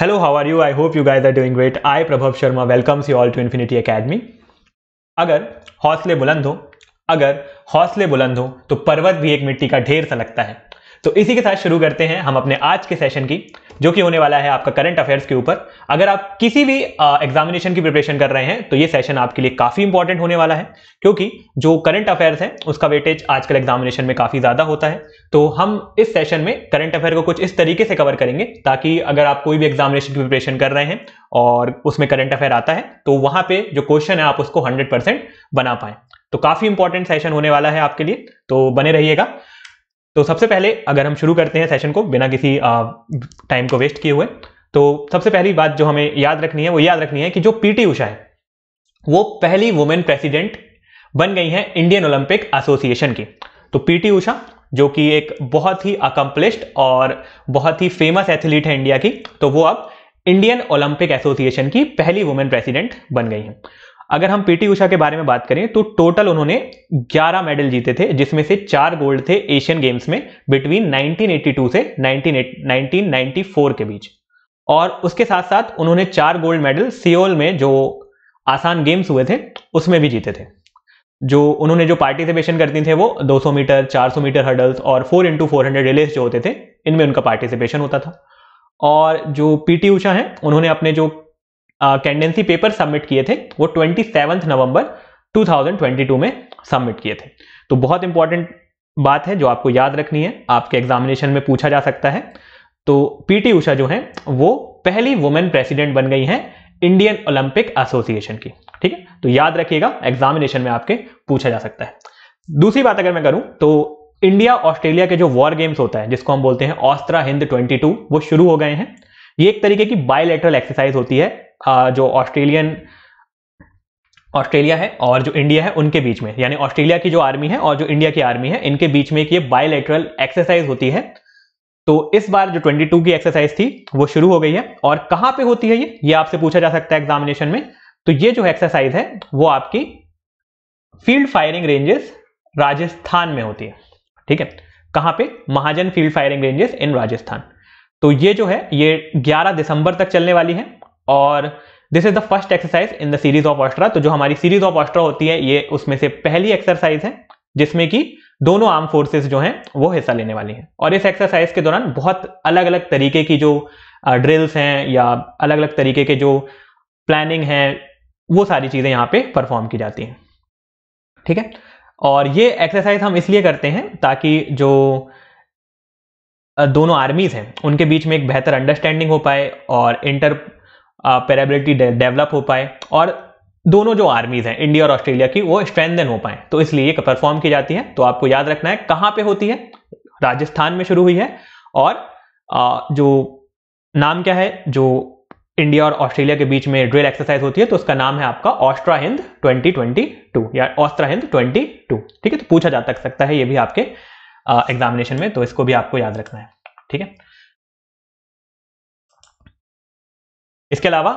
hello how are you I hope you guys are doing great I Prabhav Sharma welcomes you all to Infinity Academy अगर हौसले बुलंद हो अगर हौसले बुलंद हो तो पर्वत भी एक मिट्टी का ढेर सा लगता है तो इसी के साथ शुरू करते हैं हम अपने आज के सेशन की जो कि होने वाला है आपका करंट अफेयर्स के ऊपर अगर आप किसी भी एग्जामिनेशन की प्रिपरेशन कर रहे हैं तो ये सेशन आपके लिए काफी इंपॉर्टेंट होने वाला है क्योंकि जो करंट अफेयर्स है उसका वेटेज आजकल एग्जामिनेशन में काफी ज्यादा होता है तो हम इस सेशन में करंट अफेयर को कुछ इस तरीके से कवर करेंगे ताकि अगर आप कोई भी एग्जामिनेशन की प्रिपरेशन कर रहे हैं और उसमें करंट अफेयर आता है तो वहां पे जो क्वेश्चन है आप उसको 100% बना पाए तो काफी इंपॉर्टेंट सेशन होने वाला है आपके लिए तो बने रहिएगा तो सबसे पहले अगर हम शुरू करते हैं सेशन को बिना किसी टाइम को वेस्ट किए हुए तो सबसे पहली बात जो हमें याद रखनी है वो याद रखनी है कि जो पीटी उषा है वो पहली वुमेन प्रेसिडेंट बन गई हैं इंडियन ओलंपिक एसोसिएशन की तो पीटी उषा जो कि एक बहुत ही अकम्पलिश्ड और बहुत ही फेमस एथलीट है इंडिया की तो वो अब इंडियन ओलंपिक एसोसिएशन की पहली वुमेन प्रेसिडेंट बन गई हैं अगर हम पीटी उषा के बारे में बात करें तो टोटल उन्होंने 11 मेडल जीते थे जिसमें से चार गोल्ड थे एशियन गेम्स में बिटवीन 1982 से 1994 के बीच और उसके साथ साथ उन्होंने चार गोल्ड मेडल सियोल में जो आसान गेम्स हुए थे उसमें भी जीते थे जो उन्होंने जो पार्टिसिपेशन करती थे वो 200 मीटर 400 मीटर हर्डल्स और 4 इंटू फोर रिलेस जो होते थे इनमें उनका पार्टिसिपेशन होता था और जो पीटी उषा हैं उन्होंने अपने जो कैंडेंसी पेपर सबमिट किए थे वो ट्वेंटी नवंबर 2022 में सबमिट किए थे तो बहुत इंपॉर्टेंट बात है जो आपको याद रखनी है आपके एग्जामिनेशन में पूछा जा सकता है तो पीटी उषा जो है वो पहली वुमेन प्रेसिडेंट बन गई हैं इंडियन ओलंपिक एसोसिएशन की ठीक है तो याद रखिएगा एग्जामिनेशन में आपके पूछा जा सकता है दूसरी बात अगर मैं करूं तो इंडिया ऑस्ट्रेलिया के जो वॉर गेम्स होता है जिसको हम बोलते हैं ऑस्ट्रा हिंद 22 वो शुरू हो गए हैं ये एक तरीके की बायोलेटरल एक्सरसाइज होती है जो ऑस्ट्रेलियन ऑस्ट्रेलिया है और जो इंडिया है उनके बीच में यानी ऑस्ट्रेलिया की जो आर्मी है और जो इंडिया की आर्मी है इनके बीच में एक ये बायोलेट्रल एक्सरसाइज होती है तो इस बार जो 22 की एक्सरसाइज थी वो शुरू हो गई है और कहां पे होती है ये ये आपसे पूछा जा सकता है एग्जामिनेशन में तो ये जो एक्सरसाइज है वो आपकी फील्ड फायरिंग रेंजेस राजस्थान में होती है ठीक है कहां पे Mahajan field firing ranges in Rajasthan तो ये जो है ये 11 दिसंबर तक चलने वाली है और this is the first exercise in the series of Austra तो जो हमारी सीरीज ऑफ ऑस्ट्रा होती है ये उसमें से पहली एक्सरसाइज है जिसमें कि दोनों आर्म फोर्सेस जो हैं वो हिस्सा लेने वाली हैं और इस एक्सरसाइज के दौरान बहुत अलग अलग तरीके की जो ड्रिल्स हैं या अलग अलग तरीके के जो प्लानिंग है वो सारी चीज़ें यहाँ पे परफॉर्म की जाती हैं ठीक है और ये एक्सरसाइज हम इसलिए करते हैं ताकि जो दोनों आर्मीज़ हैं उनके बीच में एक बेहतर अंडरस्टैंडिंग हो पाए और इंटर पेरेबिलिटी डेवलप हो पाए और दोनों जो आर्मीज हैं इंडिया और ऑस्ट्रेलिया की वो स्ट्रेंथन हो पाए तो इसलिए परफॉर्म की जाती है तो आपको याद रखना है कहाँ पे होती है राजस्थान में शुरू हुई है और आ, जो नाम क्या है जो इंडिया और ऑस्ट्रेलिया के बीच में ड्रिल एक्सरसाइज होती है तो उसका नाम है आपका ऑस्ट्रा हिंद 2022 या ऑस्ट्रा हिंद 22 ठीक है तो पूछा जा सकता है ये भी आपके एग्जामिनेशन में तो इसको भी आपको याद रखना है ठीक है इसके अलावा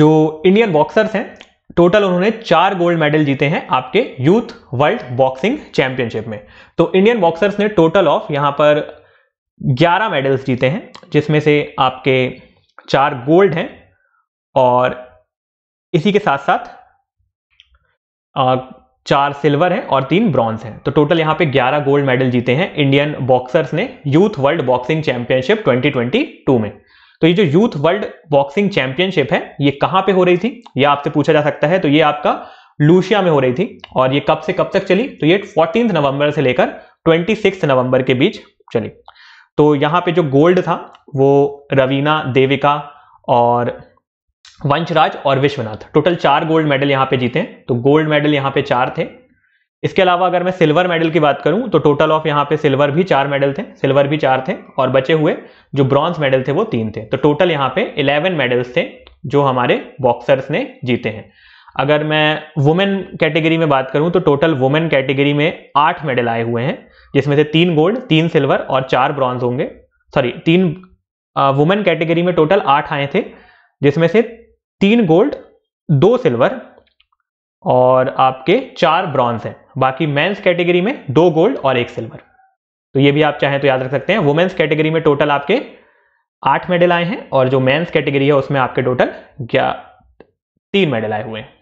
जो इंडियन बॉक्सर्स हैं टोटल उन्होंने चार गोल्ड मेडल जीते हैं आपके यूथ वर्ल्ड बॉक्सिंग चैंपियनशिप में तो इंडियन बॉक्सर्स ने टोटल ऑफ यहां पर 11 मेडल्स जीते हैं जिसमें से आपके चार गोल्ड हैं और इसी के साथ साथ चार सिल्वर हैं और तीन ब्रॉन्ज हैं तो टोटल यहाँ पे 11 गोल्ड मेडल जीते हैं इंडियन बॉक्सर्स ने यूथ वर्ल्ड बॉक्सिंग चैंपियनशिप 2022 में तो ये जो यूथ वर्ल्ड बॉक्सिंग चैंपियनशिप है ये कहां पे हो रही थी ये आपसे पूछा जा सकता है तो ये आपका लूशिया में हो रही थी और ये कब से कब तक चली तो ये फोर्टीन नवंबर से लेकर ट्वेंटी नवंबर के बीच चली तो यहां पे जो गोल्ड था वो रवीना देविका और वंशराज और विश्वनाथ टोटल चार गोल्ड मेडल यहां पे जीते हैं तो गोल्ड मेडल यहां पे चार थे इसके अलावा अगर मैं सिल्वर मेडल की बात करूं तो टोटल ऑफ यहाँ पे सिल्वर भी चार मेडल थे सिल्वर भी चार थे और बचे हुए जो ब्रॉन्ज मेडल थे वो तीन थे तो टोटल यहाँ पे इलेवन मेडल्स थे जो हमारे बॉक्सर्स ने जीते हैं अगर मैं वुमेन कैटेगरी में बात करूं तो टोटल वुमेन कैटेगरी में आठ मेडल आए हुए हैं जिसमें से तीन गोल्ड तीन सिल्वर और चार ब्रॉन्ज होंगे सॉरी तीन वुमेन कैटेगरी में टोटल आठ आए थे जिसमें से तीन गोल्ड दो सिल्वर और आपके चार ब्रॉन्ज हैं बाकी मेंस कैटेगरी में दो गोल्ड और एक सिल्वर तो ये भी आप चाहें तो याद रख सकते हैं वुमेन्स कैटेगरी में टोटल आपके आठ मेडल आए हैं और जो मेंस कैटेगरी है उसमें आपके टोटल तीन मेडल आए हुए हैं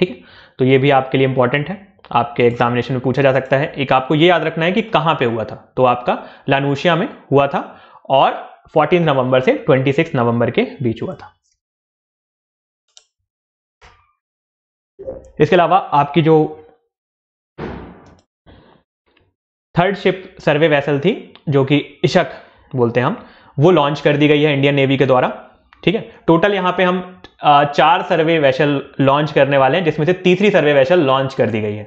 ठीक है तो ये भी आपके लिए इंपॉर्टेंट है आपके एग्जामिनेशन में पूछा जा सकता है एक आपको ये याद रखना है कि कहाँ पे हुआ था तो आपका लानूशिया में हुआ था और 14 नवंबर से 26 नवंबर के बीच हुआ था इसके अलावा आपकी जो थर्ड शिप सर्वे वैसल थी जो कि इशक बोलते हैं हम वो लॉन्च कर दी गई है इंडियन नेवी के द्वारा ठीक है टोटल यहां पे हम चार सर्वे वैशल लॉन्च करने वाले हैं जिसमें से तीसरी सर्वे वैसल लॉन्च कर दी गई है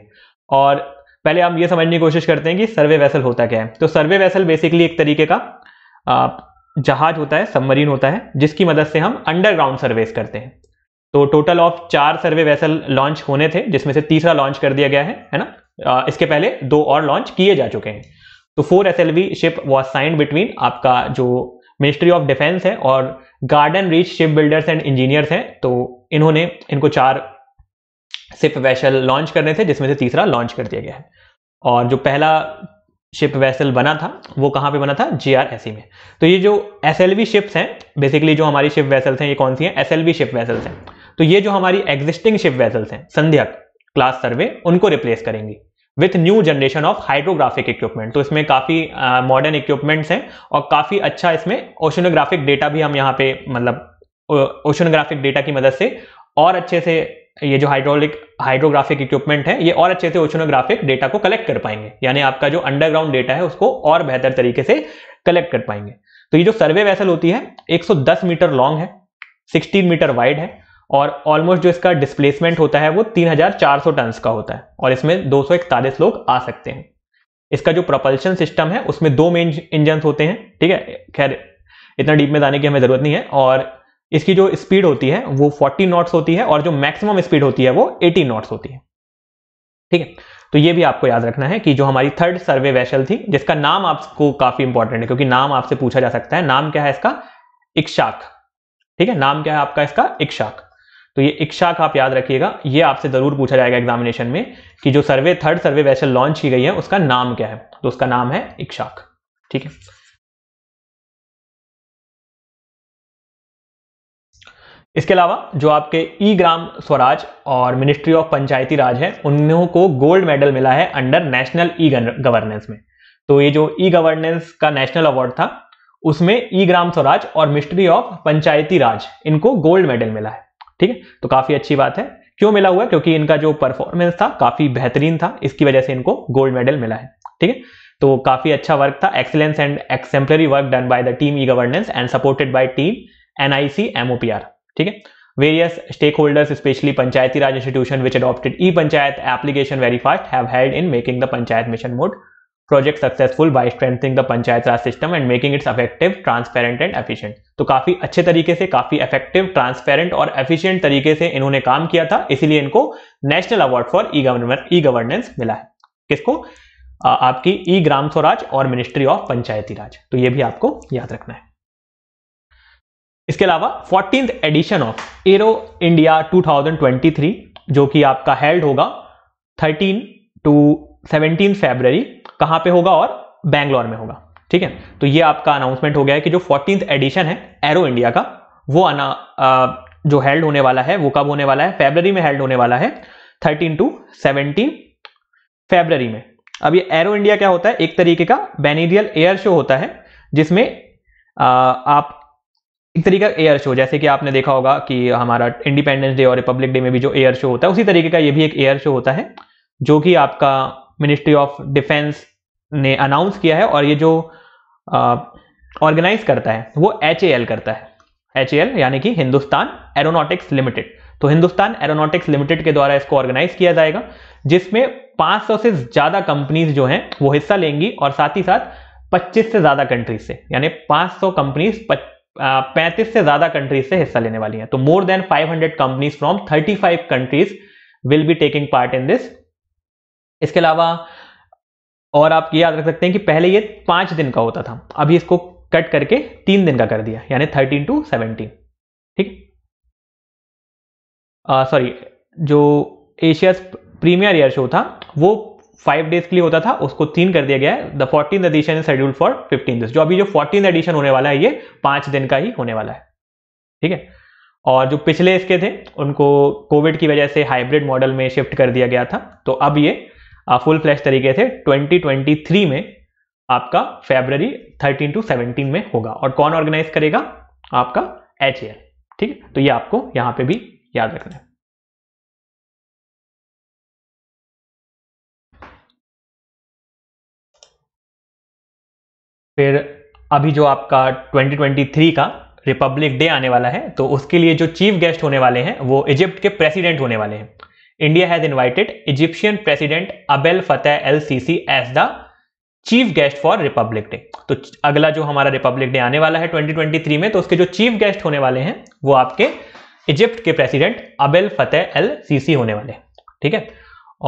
और पहले हम ये समझने की कोशिश करते हैं कि सर्वे वैसल होता क्या है तो सर्वे वैसल बेसिकली एक तरीके का जहाज होता है सबमरीन होता है जिसकी मदद से हम अंडरग्राउंड सर्वेस करते हैं तो टोटल ऑफ चार सर्वे वैसल लॉन्च होने थे जिसमें से तीसरा लॉन्च कर दिया गया है है ना इसके पहले दो और लॉन्च किए जा चुके हैं तो four S ship was signed between आपका जो मिनिस्ट्री ऑफ डिफेंस है और Garden Reach Ship Builders and Engineers हैं तो इन्होंने इनको चार शिप वैसल लॉन्च करने थे जिसमें से तीसरा लॉन्च कर दिया गया है और जो पहला शिप वैसल बना था वो कहाँ पे बना था जे आर एस में तो ये जो एस एल वी शिप्स हैं बेसिकली जो हमारी शिप वैसल्स हैं ये कौन सी हैं S L V ship vessels हैं तो ये जो हमारी एग्जिस्टिंग शिप वेसल्स हैं संध्या क्लास सर्वे उनको रिप्लेस करेंगी with new generation of hydrographic equipment तो इसमें काफी मॉडर्न uh, इक्विपमेंट्स हैं और काफी अच्छा इसमें ओशनोग्राफिक डेटा भी हम यहाँ पे मतलब ओशनोग्राफिक डेटा की मदद से और अच्छे से ये जो हाइड्रोलिक हाइड्रोग्राफिक इक्विपमेंट है ये और अच्छे से ओशनोग्राफिक डेटा को कलेक्ट कर पाएंगे यानी आपका जो अंडरग्राउंड डेटा है उसको और बेहतर तरीके से कलेक्ट कर पाएंगे तो ये जो सर्वे वैसल होती है 110 मीटर लॉन्ग है 16 मीटर वाइड है और ऑलमोस्ट जो इसका डिस्प्लेसमेंट होता है वो 3,400 टन का होता है और इसमें इकतालीस लोग आ सकते हैं इसका जो प्रोपल्शन सिस्टम है उसमें दो मेन इंजन होते हैं ठीक है खैर इतना डीप में जाने की हमें ज़रूरत नहीं है और इसकी जो स्पीड होती है वो 40 नॉट्स होती है और जो मैक्सिमम स्पीड होती है वो 80 नॉट्स होती है ठीक है तो ये भी आपको याद रखना है कि जो हमारी थर्ड सर्वे वैशल थी जिसका नाम आपको काफ़ी इंपॉर्टेंट है क्योंकि नाम आपसे पूछा जा सकता है नाम क्या है इसका इक्शाक ठीक है नाम क्या है आपका इसका इक्शाक तो ये इच्छा आप याद रखिएगा ये आपसे ज़रूर पूछा जाएगा एग्जामिनेशन में कि जो सर्वे थर्ड सर्वे वैसे लॉन्च की गई है उसका नाम क्या है तो उसका नाम है इक्षाक ठीक है इसके अलावा जो आपके ई ग्राम स्वराज और मिनिस्ट्री ऑफ पंचायती राज है उनमें को गोल्ड मेडल मिला है अंडर नेशनल ई गवर्नेंस में तो ये जो ई गवर्नेंस का नेशनल अवार्ड था उसमें ई ग्राम स्वराज और मिनिस्ट्री ऑफ पंचायती राज इनको गोल्ड मेडल मिला है ठीक है तो काफी अच्छी बात है क्यों मिला हुआ क्योंकि इनका जो परफॉर्मेंस था काफी बेहतरीन था इसकी वजह से इनको गोल्ड मेडल मिला है ठीक है तो काफी अच्छा वर्क था excellence and exemplary work done by the team e governance and supported by team NIC MoPR ठीक है various stake holders specially panchayati raj institution which adopted e panchayat application very fast have held in making the panchayat mission mode project successful by strengthening the panchayat raj system and making its effective transparent and efficient तो काफी अच्छे तरीके से काफी effective transparent और efficient तरीके से इन्होंने काम किया था इसीलिए इनको national award for e government e governance मिला है किसको आ, आपकी ई ग्राम स्वराज और मिनिस्ट्री ऑफ पंचायती राज तो ये भी आपको याद रखना है इसके अलावा fourteen edition of Aero India 2023 जो कि आपका हेल्ड होगा 13 टू 17 फरवरी कहां पे होगा और बैंगलोर में होगा ठीक है तो ये आपका अनाउंसमेंट हो गया है कि जो फोर्टीन एडिशन है एरो इंडिया का वो आना आ, जो हेल्ड होने वाला है वो कब होने वाला है फेबर में हेल्ड होने वाला है थर्टीन टू सेवनटीन फेबररी में अब ये एरो इंडिया क्या होता है एक तरीके का बेनिडियल एयर शो होता है जिसमें आ, आप एक तरीके का एयर शो जैसे कि आपने देखा होगा कि हमारा इंडिपेंडेंस डे और रिपब्लिक डे में भी जो एयर शो होता है उसी तरीके का ये भी एक एयर शो होता है जो कि आपका मिनिस्ट्री ऑफ डिफेंस ने अनाउंस किया है और ये जो ऑर्गेनाइज करता है वो एच करता है एच यानी कि हिंदुस्तान एरोनॉटिक्स लिमिटेड तो हिंदुस्तान एरोनॉटिक्स लिमिटेड के द्वारा इसको ऑर्गेनाइज किया जाएगा जिसमें 500 से ज़्यादा कंपनीज जो हैं वो हिस्सा लेंगी और साथ ही साथ 25 से ज़्यादा कंट्रीज से यानी 500 कंपनीज पैंतीस से ज़्यादा कंट्रीज से हिस्सा लेने वाली हैं तो more than 500 companies from thirty countries will be taking part in this इसके अलावा और आप ये याद रख सकते हैं कि पहले ये पांच दिन का होता था अभी इसको कट करके तीन दिन का कर दिया यानी थर्टीन टू सेवनटीन ठीक सॉरी जो एशिया प्रीमियर ईयर शो था वो फाइव डेज के लिए होता था उसको तीन कर दिया गया है the fourteen edition is schedule for fifteen days जो अभी जो फोर्टीन एडिशन होने वाला है ये पांच दिन का ही होने वाला है ठीक है और जो पिछले इसके थे उनको कोविड की वजह से हाइब्रिड मॉडल में शिफ्ट कर दिया गया था तो अब ये फुल फ्लैश तरीके से 2023 में आपका फेबररी 13 टू 17 में होगा और कौन ऑर्गेनाइज करेगा आपका एच ठीक है तो ये आपको यहां पे भी याद रखना है फिर अभी जो आपका 2023 का रिपब्लिक डे आने वाला है तो उसके लिए जो चीफ गेस्ट होने वाले हैं वो इजिप्ट के प्रेसिडेंट होने वाले हैं India has invited Egyptian president Abel Fateh El Sisi as the chief guest for Republic Day तो अगला जो हमारा रिपब्लिक डे आने वाला है 2023 में तो उसके जो चीफ गेस्ट होने वाले हैं वो आपके इजिप्ट के president Abel Fateh El Sisi होने वाले ठीक है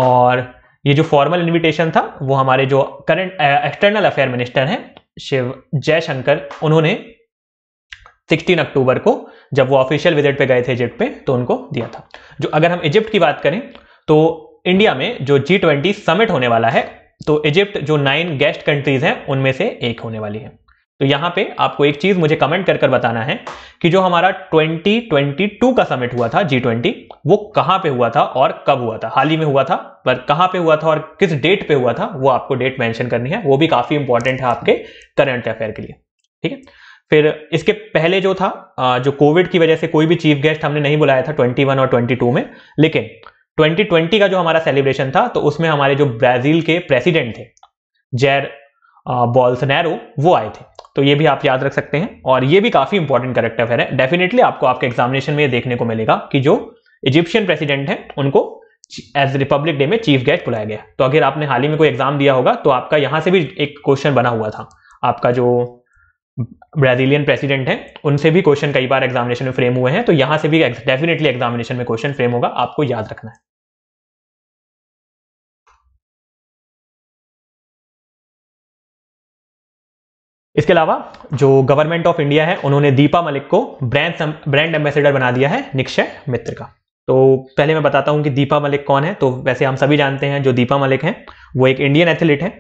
और ये जो फॉर्मल इन्विटेशन था वो हमारे जो करंट एक्सटर्नल अफेयर मिनिस्टर हैं शिव जयशंकर उन्होंने 16 अक्टूबर को जब वो ऑफिशियल विजिट पे गए थे इजिप्ट पे तो उनको दिया था जो अगर हम इजिप्ट की बात करें तो इंडिया में जो जी ट्वेंटी समिट होने वाला है तो इजिप्ट जो नाइन गेस्ट कंट्रीज हैं उनमें से एक होने वाली है तो यहां पे आपको एक चीज मुझे कमेंट कर कर बताना है कि जो हमारा 2022 का समिट हुआ था जी ट्वेंटी वो कहां पे हुआ था और कब हुआ था हाल ही में हुआ था पर कहां पे हुआ था और किस डेट पे हुआ था वो आपको डेट मेंशन करनी है वो भी काफी इंपॉर्टेंट है आपके करंट अफेयर के लिए ठीक है फिर इसके पहले जो था जो कोविड की वजह से कोई भी चीफ गेस्ट हमने नहीं बुलाया था 21 और 22 में लेकिन 2020 का जो हमारा सेलिब्रेशन था तो उसमें हमारे जो ब्राजील के प्रेसिडेंट थे जैर बॉल्सनैरो वो आए थे तो ये भी आप याद रख सकते हैं और ये भी काफी इंपॉर्टेंट करेक्टर है डेफिनेटली आपको आपके एग्जामिनेशन में देखने को मिलेगा कि जो इजिप्शियन प्रेसिडेंट है उनको एज रिपब्लिक डे में चीफ गेस्ट बुलाया गया तो अगर आपने हाल ही में कोई एग्जाम दिया होगा तो आपका यहां से भी एक क्वेश्चन बना हुआ था आपका जो ब्राज़ीलियन प्रेसिडेंट हैं उनसे भी क्वेश्चन कई बार एग्जामिनेशन में फ्रेम हुए हैं तो यहां से भी डेफिनेटली एग्जामिनेशन में क्वेश्चन फ्रेम होगा आपको याद रखना है इसके अलावा जो गवर्नमेंट ऑफ इंडिया है उन्होंने दीपा मलिक को ब्रांड ब्रांड एम्बेसडर बना दिया है निक्षय मित्र का तो पहले मैं बताता हूं कि दीपा मलिक कौन है तो वैसे हम सभी जानते हैं जो दीपा मलिक हैं वो एक इंडियन एथलीट हैं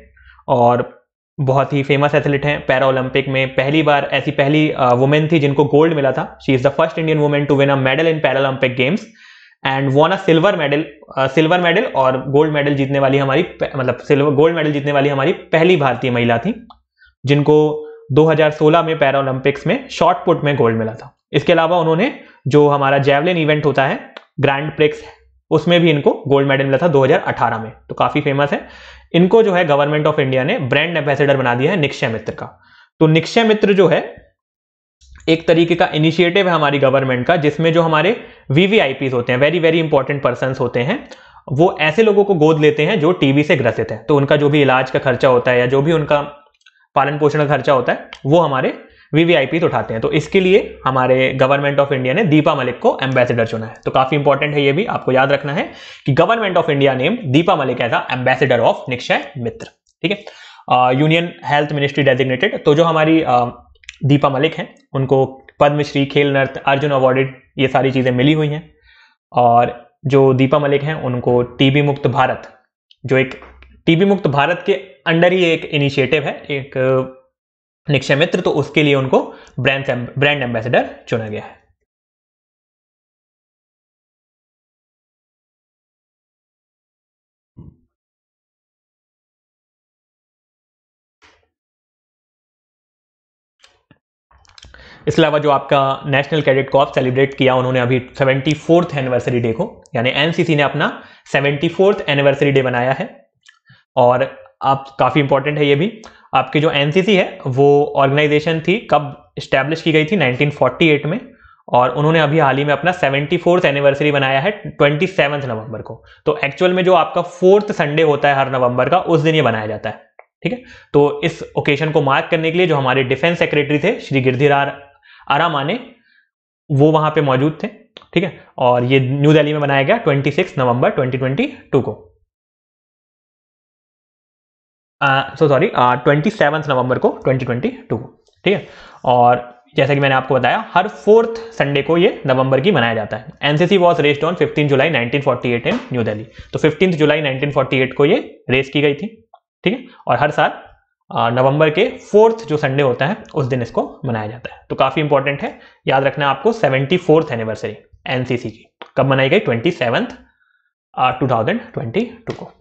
और बहुत ही फेमस एथलीट हैं पैरा ओलंपिक में पहली बार ऐसी पहली वुमेन थी जिनको गोल्ड मिला था she is the first Indian women to win a medal in para Olympic games and won a silver medal silver medal और गोल्ड मेडल जीतने वाली हमारी मतलब सिल्वर गोल्ड मेडल जीतने वाली हमारी पहली भारतीय महिला थी जिनको 2016 में पैरा ओलंपिक्स में शॉर्ट पुट में गोल्ड मिला था इसके अलावा उन्होंने जो हमारा जेवलिन इवेंट होता है ग्रैंड प्रिक्स उसमें भी इनको गोल्ड मेडल मिला था 2018 में तो काफी फेमस है इनको जो है गवर्नमेंट ऑफ इंडिया ने ब्रांड एम्बेसडर बना दिया है निक्षय मित्र का तो निक्षय मित्र जो है एक तरीके का इनिशिएटिव है हमारी गवर्नमेंट का जिसमें जो हमारे वीवीआईपी होते हैं वेरी वेरी इंपॉर्टेंट पर्सन होते हैं वो ऐसे लोगों को गोद लेते हैं जो टीबी से ग्रसित है तो उनका जो भी इलाज का खर्चा होता है या जो भी उनका पालन पोषण का खर्चा होता है वो हमारे वीवीआईपी तो उठाते हैं तो इसके लिए हमारे गवर्नमेंट ऑफ इंडिया ने दीपा मलिक को एम्बेसडर चुना है तो काफी इंपॉर्टेंट है ये भी आपको याद रखना है कि government of India name Deepa Malik as ambassador of Nikshay Mitra ठीक है यूनियन हेल्थ मिनिस्ट्री डेजिग्नेटेड तो जो हमारी uh, दीपा मलिक हैं उनको पद्मश्री खेल नर्त अर्जुन अवार्डेड ये सारी चीज़ें मिली हुई हैं और जो दीपा मलिक हैं उनको टीबी मुक्त भारत जो एक टीबी मुक्त भारत के अंडर ही एक इनिशिएटिव है एक निक्षय मित्र तो उसके लिए उनको ब्रांड ब्रांड एम्बेसडर चुना गया है इसके अलावा जो आपका नेशनल कैडेट कॉप सेलिब्रेट किया उन्होंने अभी सेवेंटी फोर्थ एनिवर्सरी डे को यानी एनसीसी ने अपना सेवेंटी फोर्थ एनिवर्सरी डे बनाया है और आप काफ़ी इंपॉर्टेंट है ये भी आपकी जो एन है वो ऑर्गेनाइजेशन थी कब इस्टेब्लिश की गई थी 1948 में और उन्होंने अभी हाल ही में अपना सेवेंटी फोर्थ एनिवर्सरी बनाया है ट्वेंटी सेवन्थ नवंबर को तो एक्चुअल में जो आपका फोर्थ संडे होता है हर नवंबर का उस दिन ये बनाया जाता है ठीक है तो इस ओकेशन को मार्क करने के लिए जो हमारे डिफेंस सेक्रेटरी थे श्री गिरधिर आरामा वो वहां पे मौजूद थे ठीक है और ये न्यू दिल्ली में बनाया गया ट्वेंटी नवंबर 2022 को सो सॉरी ट्वेंटी सेवन नवंबर को 2022 ठीक है और जैसा कि मैंने आपको बताया हर फोर्थ संडे को ये नवंबर की मनाया जाता है NCC was raised on 15 July 1948 in New Delhi तो 15 जुलाई 1948 को ये रेस की गई थी ठीक है और हर साल नवंबर uh, के फोर्थ जो संडे होता है उस दिन इसको मनाया जाता है तो काफ़ी इंपॉर्टेंट है याद रखना आपको सेवेंटी फोर्थ एनिवर्सरी एनसीसी की कब मनाई गई ट्वेंटी सेवन्थ टू को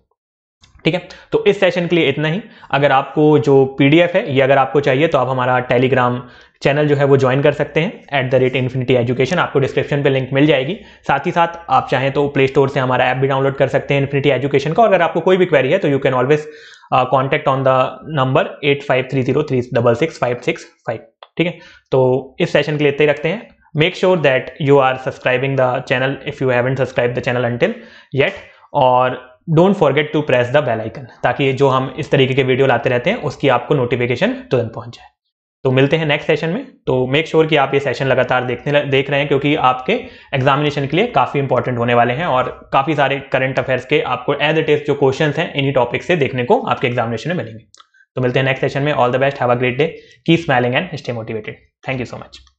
ठीक है तो इस सेशन के लिए इतना ही अगर आपको जो पीडीएफ है ये अगर आपको चाहिए तो आप हमारा टेलीग्राम चैनल जो है वो ज्वाइन कर सकते हैं at the rate Infinity Education आपको डिस्क्रिप्शन पे लिंक मिल जाएगी साथ ही साथ आप चाहें तो प्ले स्टोर से हमारा ऐप भी डाउनलोड कर सकते हैं इन्फिनिटी एजुकेशन का और अगर आपको कोई भी क्वेरी है तो you can always contact on the number at five three zero three double six five six five ठीक है तो इस सेशन के लिए इतने रखते हैं make sure that you are subscribing the channel if you haven subscribe the channel until yet और don't forget to press the bell icon ताकि जो हम इस तरीके के वीडियो लाते रहते हैं उसकी आपको नोटिफिकेशन तुरंत पहुंच जाए तो मिलते हैं नेक्स्ट सेशन में तो मेक श्योर sure कि आप ये सेशन लगातार देखने देख रहे हैं क्योंकि आपके एग्जामिनेशन के लिए काफ़ी इंपॉर्टेंट होने वाले हैं और काफ़ी सारे करंट अफेयर्स के आपको एज इट इज जो क्वेश्चन हैं इन्हीं टॉपिक से देखने को आपके एग्जामिनेशन में मिलेंगे तो मिलते हैं नेक्स्ट सेशन में all the best have a great day की smiling and stay motivated thank you so much